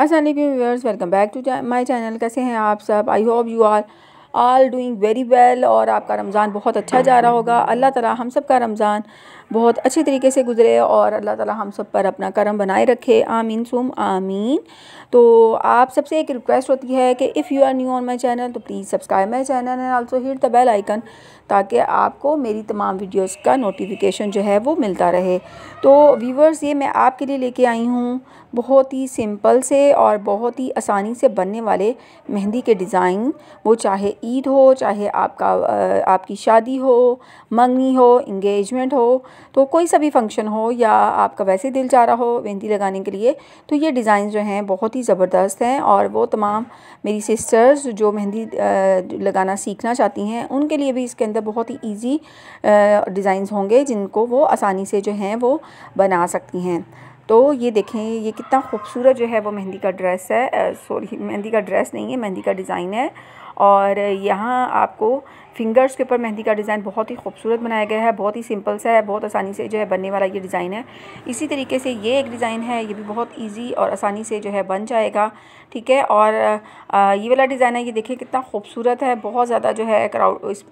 असल viewers welcome back to my channel कैसे हैं आप सब I hope you are all doing very well और आपका रमज़ान बहुत अच्छा जा रहा होगा अल्लाह ताला हम सब का रमज़ान बहुत अच्छे तरीके से गुजरे और अल्लाह ताला हम सब पर अपना करम बनाए रखे आमीन सुम आमीन तो आप सबसे एक रिक्वेस्ट होती है कि if you are new on my channel तो please subscribe my channel and also hit the bell icon ताकि आपको मेरी तमाम वीडियोस का नोटिफिकेशन जो है वो मिलता रहे तो व्यूवर्स ये मैं आपके लिए लेके आई हूँ बहुत ही सिंपल से और बहुत ही आसानी से बनने वाले मेहंदी के डिज़ाइन वो चाहे ईद हो चाहे आपका आपकी शादी हो मंगनी हो इंगेजमेंट हो तो कोई सा भी फंक्शन हो या आपका वैसे दिल जा रहा हो मेहंदी लगाने के लिए तो ये डिज़ाइन जो हैं बहुत ही ज़बरदस्त हैं और वो तमाम मेरी सिस्टर्स जो मेहंदी लगाना सीखना चाहती हैं उनके लिए भी इसके अंदर बहुत ही ईजी डिज़ाइंस होंगे जिनको वो आसानी से जो हैं वो बना सकती हैं तो ये देखें ये कितना खूबसूरत जो है वो मेहंदी का ड्रेस है सॉरी मेहंदी का ड्रेस नहीं है मेहंदी का डिज़ाइन है और यहाँ आपको फिंगर्स के ऊपर मेहंदी का डिज़ाइन बहुत ही खूबसूरत बनाया गया है बहुत ही सिंपल सा है बहुत आसानी से जो है बनने वाला ये डिज़ाइन है इसी तरीके से ये एक डिज़ाइन है ये भी बहुत इजी और आसानी से जो है बन जाएगा ठीक है और ये वाला डिज़ाइन है ये देखिए कितना खूबसूरत है बहुत ज़्यादा जो है क्राउड इस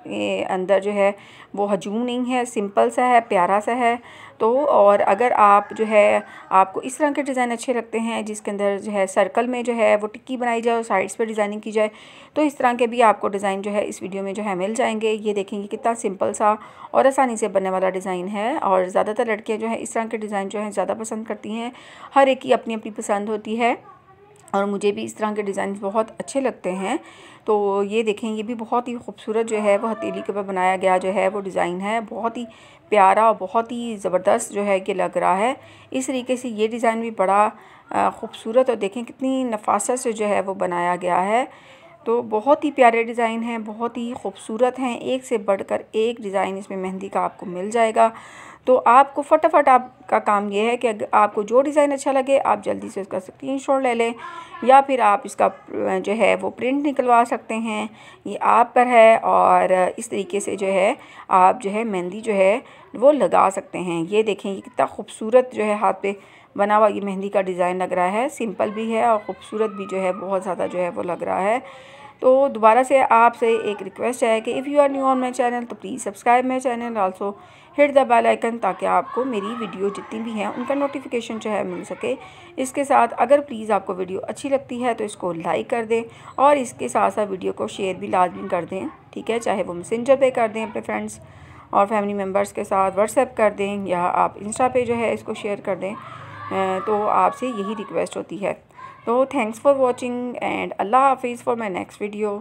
अंदर जो है वो हजूम नहीं है सिंपल सा है प्यारा सा है तो और अगर आप जो है आपको इस तरह के डिज़ाइन अच्छे लगते हैं जिसके अंदर जो है सर्कल में जो है वो टिक्की बनाई जाए और साइड्स पर डिज़ाइनिंग की जाए तो इस तरह के भी आपको डिज़ाइन जो है इस वीडियो में जो है मिल जाएंगे ये देखेंगे कितना सिंपल सा और आसानी से बनने वाला डिज़ाइन है और ज़्यादातर लड़कियाँ जो है इस तरह के डिज़ाइन जो है ज़्यादा पसंद करती हैं हर एक की अपनी अपनी पसंद होती है और मुझे भी इस तरह के डिज़ाइन बहुत अच्छे लगते हैं तो ये देखें ये भी बहुत ही खूबसूरत जो है वो हथेली के ऊपर बनाया गया जो है वो डिज़ाइन है बहुत ही प्यारा और बहुत ही ज़बरदस्त जो है कि लग रहा है इस तरीके से ये डिज़ाइन भी बड़ा खूबसूरत और देखें कितनी नफासत से जो है वो बनाया गया है तो बहुत ही प्यारे डिज़ाइन हैं बहुत ही खूबसूरत हैं एक से बढ़कर एक डिज़ाइन इसमें मेहंदी का आपको मिल जाएगा तो आपको फटाफट आपका काम यह है कि आपको जो डिज़ाइन अच्छा लगे आप जल्दी से उसका स्क्रीन शॉट ले लें या फिर आप इसका जो है वो प्रिंट निकलवा सकते हैं ये आप पर है और इस तरीके से जो है आप जो है मेहंदी जो है वो लगा सकते हैं ये देखें ये कितना खूबसूरत जो है हाथ पे बना हुआ ये मेहंदी का डिज़ाइन लग रहा है सिंपल भी है और ख़ूबसूरत भी जो है बहुत ज़्यादा जो है वो लग रहा है तो दोबारा से आपसे एक रिक्वेस्ट है कि if you are new on my channel तो please subscribe my channel also hit the bell icon ताकि आपको मेरी वीडियो जितनी भी हैं उनका नोटिफिकेशन जो है मिल सके इसके साथ अगर प्लीज़ आपको वीडियो अच्छी लगती है तो इसको लाइक कर दें और इसके साथ साथ वीडियो को शेयर भी लाजमी कर दें ठीक है चाहे वो मैसेंजर पे कर दें अपने फ्रेंड्स और फैमिली मेम्बर्स के साथ व्हाट्सएप कर दें या आप इंस्टा पे जो है इसको शेयर कर दें तो आपसे यही रिक्वेस्ट होती है तो thanks for watching and Allah हाफिज़ फॉर माई नेक्स्ट वीडियो